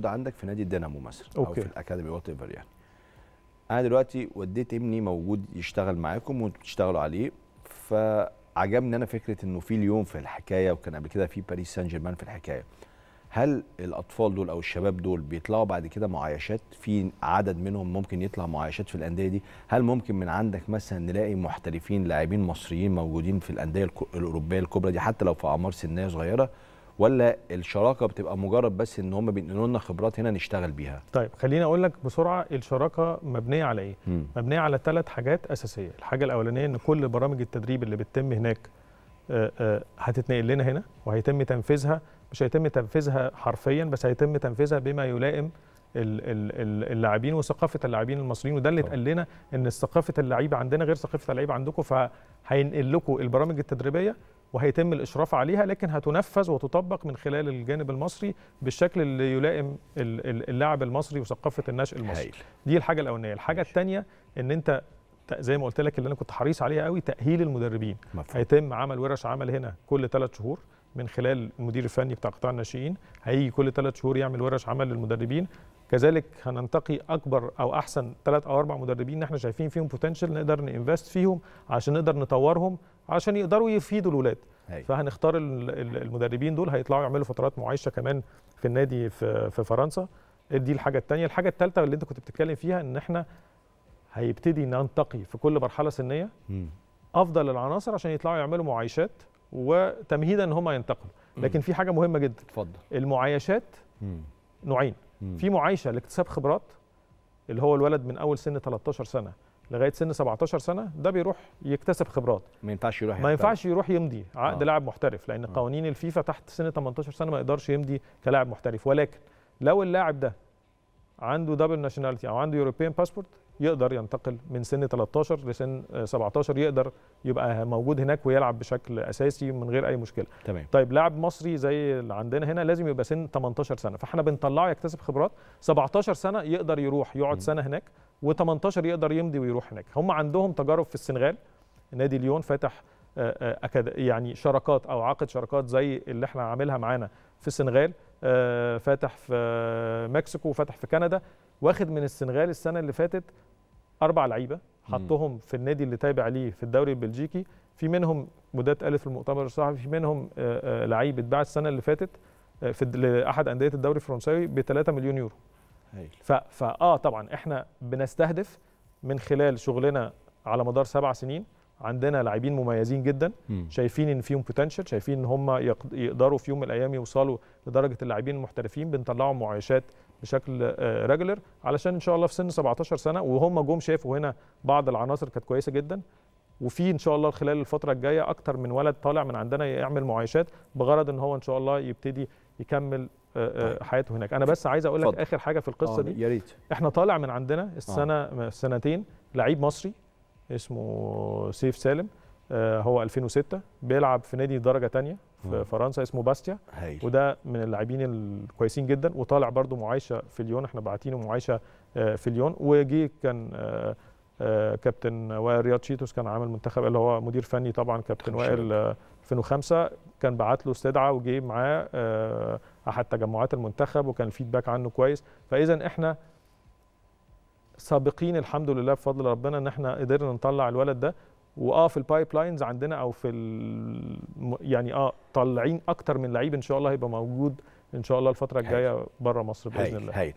موجود عندك في نادي الدينامو مثلا او في الاكاديمي وات ايفر يعني انا دلوقتي وديت ابني موجود يشتغل معاكم وتشتغلوا بتشتغلوا عليه فعجبني انا فكره انه في اليوم في الحكايه وكان قبل كده في باريس سان جيرمان في الحكايه هل الاطفال دول او الشباب دول بيطلعوا بعد كده معايشات في عدد منهم ممكن يطلع معايشات في الانديه دي هل ممكن من عندك مثلا نلاقي محترفين لاعبين مصريين موجودين في الانديه الاوروبيه الكبرى دي حتى لو في اعمار سنيه صغيره ولا الشراكه بتبقى مجرد بس ان هم بينقلوا لنا خبرات هنا نشتغل بيها طيب خليني اقول لك بسرعه الشراكه مبنيه على ايه مبنيه على ثلاث حاجات اساسيه الحاجه الاولانيه ان كل برامج التدريب اللي بتتم هناك آه، آه، هتتنقل لنا هنا وهيتم تنفيذها مش هيتم تنفيذها حرفيا بس هيتم تنفيذها بما يلائم اللاعبين وثقافه اللاعبين المصريين وده اللي اتقال لنا ان ثقافه اللعيبه عندنا غير ثقافه اللعيبه عندكم فهينقل لكم البرامج التدريبيه وهيتم الإشراف عليها لكن هتنفذ وتطبق من خلال الجانب المصري بالشكل اللي يلائم اللاعب المصري وثقافة النشء المصري هيل. دي الحاجة الأولانية الحاجة الثانية إن أنت زي ما قلت لك اللي انا كنت حريص عليها قوي تاهيل المدربين مفهوم. هيتم عمل ورش عمل هنا كل ثلاث شهور من خلال المدير الفني بتاع قطاع الناشئين هيجي كل ثلاث شهور يعمل ورش عمل للمدربين كذلك هننتقي اكبر او احسن ثلاث او اربع مدربين احنا شايفين فيهم بوتنشال نقدر ننفست فيهم عشان نقدر نطورهم عشان يقدروا يفيدوا الولاد أي. فهنختار المدربين دول هيطلعوا يعملوا فترات معايشه كمان في النادي في, في فرنسا دي الحاجه الثانيه الحاجه الثالثه اللي انت كنت بتتكلم فيها ان احنا هيبتدي ننتقي في كل مرحله سنيه م. افضل العناصر عشان يطلعوا يعملوا معايشات وتمهيدا ان هم ينتقلوا لكن في حاجه مهمه جدا اتفضل المعايشات نوعين في معايشه لاكتساب خبرات اللي هو الولد من اول سن 13 سنه لغايه سن 17 سنه ده بيروح يكتسب خبرات ما ينفعش يروح ما ينفعش يروح يمضي عقد آه. لاعب محترف لان آه. قوانين الفيفا تحت سن 18 سنه ما يقدرش يمضي كلاعب محترف ولكن لو اللاعب ده عنده دبل ناشوناليتي او عنده يوروبيان باسبورت يقدر ينتقل من سن 13 لسن 17 آه، يقدر يبقى موجود هناك ويلعب بشكل اساسي من غير اي مشكله تمام. طيب لاعب مصري زي اللي عندنا هنا لازم يبقى سن 18 سنه فاحنا بنطلعه يكتسب خبرات 17 سنه يقدر يروح يقعد م. سنه هناك و18 يقدر يمضي ويروح هناك هم عندهم تجارب في السنغال نادي ليون فتح آه، آه، يعني شراكات او عقد شراكات زي اللي احنا عاملها معانا في السنغال آه، فاتح في مكسيكو وفاتح في كندا واخد من السنغال السنه اللي فاتت اربع لعيبه حطهم في النادي اللي تابع ليه في الدوري البلجيكي في منهم وده اتقال في المؤتمر الصحفي في منهم آه، آه، لعيب اتباع السنه اللي فاتت في لاحد انديه الدوري الفرنساوي ب 3 مليون يورو فاه طبعا احنا بنستهدف من خلال شغلنا على مدار سبع سنين عندنا لاعبين مميزين جدا م. شايفين ان فيهم بوتنشال شايفين ان هم يقدروا في يوم من الايام يوصلوا لدرجه اللاعبين المحترفين بنطلعهم معايشات بشكل ريجولر آه، علشان ان شاء الله في سن 17 سنه وهم جم شافوا هنا بعض العناصر كانت كويسه جدا وفي ان شاء الله خلال الفتره الجايه اكتر من ولد طالع من عندنا يعمل معايشات بغرض ان هو ان شاء الله يبتدي يكمل آه، آه، طيب. حياته هناك انا بس عايز اقول لك اخر حاجه في القصه آه دي يا ريت احنا طالع من عندنا السنه آه. سنتين لعيب مصري اسمه سيف سالم آه، هو 2006 بيلعب في نادي درجه ثانيه في فرنسا اسمه باستيا هيل. وده من اللاعبين الكويسين جدا وطالع برده معايشه في ليون احنا باعتينه معايشه آه، في ليون وجي كان آه، كابتن وائل رياض شيتوس كان عامل منتخب اللي هو مدير فني طبعا كابتن وائل 2005 كان بعت له استدعاء وجي معاه احد تجمعات المنتخب وكان الفيدباك عنه كويس فاذا احنا سابقين الحمد لله بفضل ربنا ان احنا قدرنا نطلع الولد ده واه في البايب لاينز عندنا او في يعني اه طالعين اكتر من لعيب ان شاء الله هيبقى موجود ان شاء الله الفتره الجايه بره مصر باذن الله هايل.